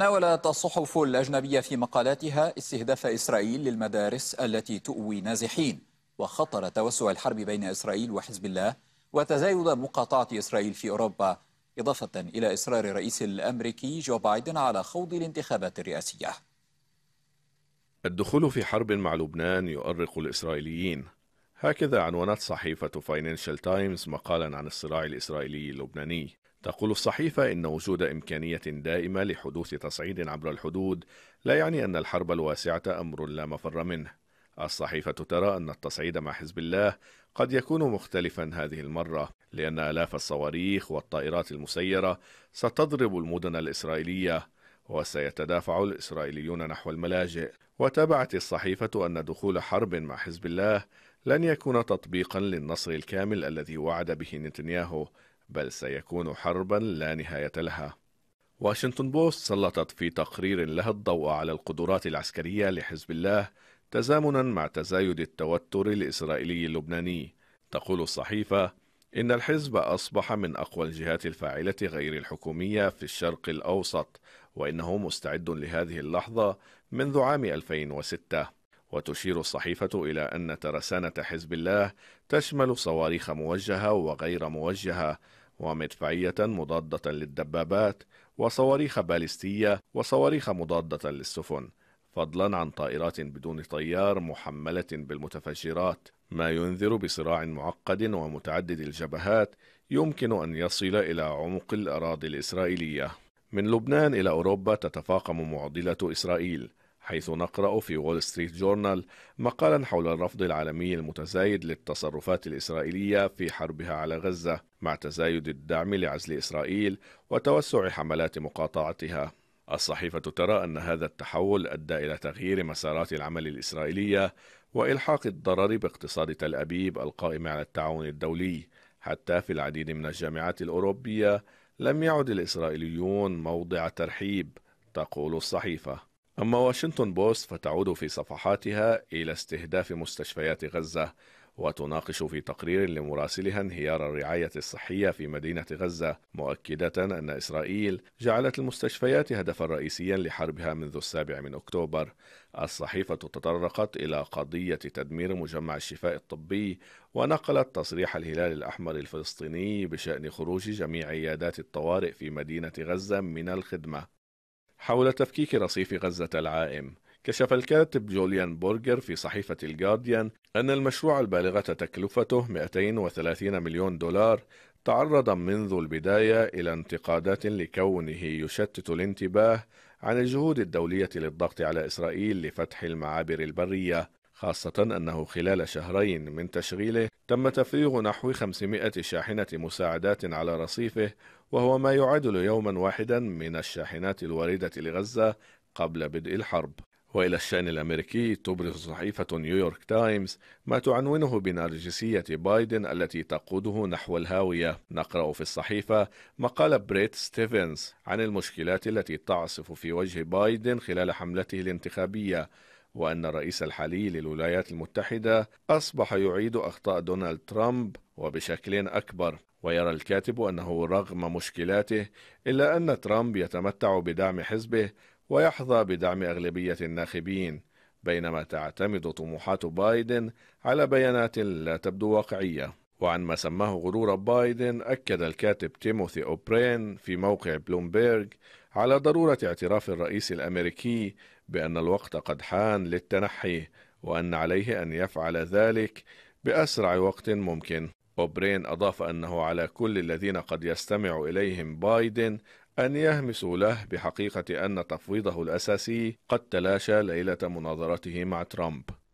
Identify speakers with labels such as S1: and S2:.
S1: تناولت الصحف الأجنبية في مقالاتها استهداف إسرائيل للمدارس التي تؤوي نازحين وخطر توسع الحرب بين إسرائيل وحزب الله وتزايد مقاطعة إسرائيل في أوروبا إضافة إلى إصرار الرئيس الأمريكي جو بايدن على خوض الانتخابات الرئاسية الدخول في حرب مع لبنان يؤرق الإسرائيليين هكذا عنونت صحيفة فاينانشال تايمز مقالا عن الصراع الإسرائيلي اللبناني تقول الصحيفة إن وجود إمكانية دائمة لحدوث تصعيد عبر الحدود لا يعني أن الحرب الواسعة أمر لا مفر منه. الصحيفة ترى أن التصعيد مع حزب الله قد يكون مختلفا هذه المرة، لأن آلاف الصواريخ والطائرات المسيرة ستضرب المدن الإسرائيلية، وسيتدافع الإسرائيليون نحو الملاجئ. وتابعت الصحيفة أن دخول حرب مع حزب الله لن يكون تطبيقا للنصر الكامل الذي وعد به نتنياهو بل سيكون حربا لا نهاية لها واشنطن بوست سلطت في تقرير لها الضوء على القدرات العسكرية لحزب الله تزامنا مع تزايد التوتر الإسرائيلي اللبناني تقول الصحيفة إن الحزب أصبح من أقوى الجهات الفاعلة غير الحكومية في الشرق الأوسط وإنه مستعد لهذه اللحظة منذ عام 2006 وتشير الصحيفة إلى أن ترسانة حزب الله تشمل صواريخ موجهة وغير موجهة ومدفعية مضادة للدبابات وصواريخ باليستية وصواريخ مضادة للسفن فضلا عن طائرات بدون طيار محملة بالمتفجرات ما ينذر بصراع معقد ومتعدد الجبهات يمكن أن يصل إلى عمق الأراضي الإسرائيلية من لبنان إلى أوروبا تتفاقم معضلة إسرائيل حيث نقرأ في وول ستريت جورنال مقالا حول الرفض العالمي المتزايد للتصرفات الإسرائيلية في حربها على غزة مع تزايد الدعم لعزل إسرائيل وتوسع حملات مقاطعتها الصحيفة ترى أن هذا التحول أدى إلى تغيير مسارات العمل الإسرائيلية وإلحاق الضرر باقتصاد تل أبيب القائم على التعاون الدولي حتى في العديد من الجامعات الأوروبية لم يعد الإسرائيليون موضع ترحيب تقول الصحيفة أما واشنطن بوست فتعود في صفحاتها إلى استهداف مستشفيات غزة وتناقش في تقرير لمراسلها انهيار الرعاية الصحية في مدينة غزة مؤكدة أن إسرائيل جعلت المستشفيات هدفا رئيسيا لحربها منذ السابع من أكتوبر الصحيفة تطرقت إلى قضية تدمير مجمع الشفاء الطبي ونقلت تصريح الهلال الأحمر الفلسطيني بشأن خروج جميع عيادات الطوارئ في مدينة غزة من الخدمة حول تفكيك رصيف غزة العائم كشف الكاتب جوليان بورجر في صحيفة الجارديان أن المشروع البالغة تكلفته 230 مليون دولار تعرض منذ البداية إلى انتقادات لكونه يشتت الانتباه عن الجهود الدولية للضغط على إسرائيل لفتح المعابر البرية خاصة أنه خلال شهرين من تشغيله تم تفريغ نحو 500 شاحنة مساعدات على رصيفه وهو ما يعادل يوما واحدا من الشاحنات الواردة لغزة قبل بدء الحرب وإلى الشأن الأمريكي تبرز صحيفة نيويورك تايمز ما تعنونه بنرجسية بايدن التي تقوده نحو الهاوية نقرأ في الصحيفة مقال بريت ستيفنز عن المشكلات التي تعصف في وجه بايدن خلال حملته الانتخابية وأن الرئيس الحالي للولايات المتحدة أصبح يعيد أخطاء دونالد ترامب وبشكل أكبر ويرى الكاتب أنه رغم مشكلاته إلا أن ترامب يتمتع بدعم حزبه ويحظى بدعم أغلبية الناخبين بينما تعتمد طموحات بايدن على بيانات لا تبدو واقعيه وعن ما سماه غرور بايدن أكد الكاتب تيموثي أوبرين في موقع بلومبيرج على ضرورة اعتراف الرئيس الأمريكي بأن الوقت قد حان للتنحي وأن عليه أن يفعل ذلك بأسرع وقت ممكن أوبرين أضاف أنه على كل الذين قد يستمع إليهم بايدن أن يهمسوا له بحقيقة أن تفويضه الأساسي قد تلاشى ليلة مناظرته مع ترامب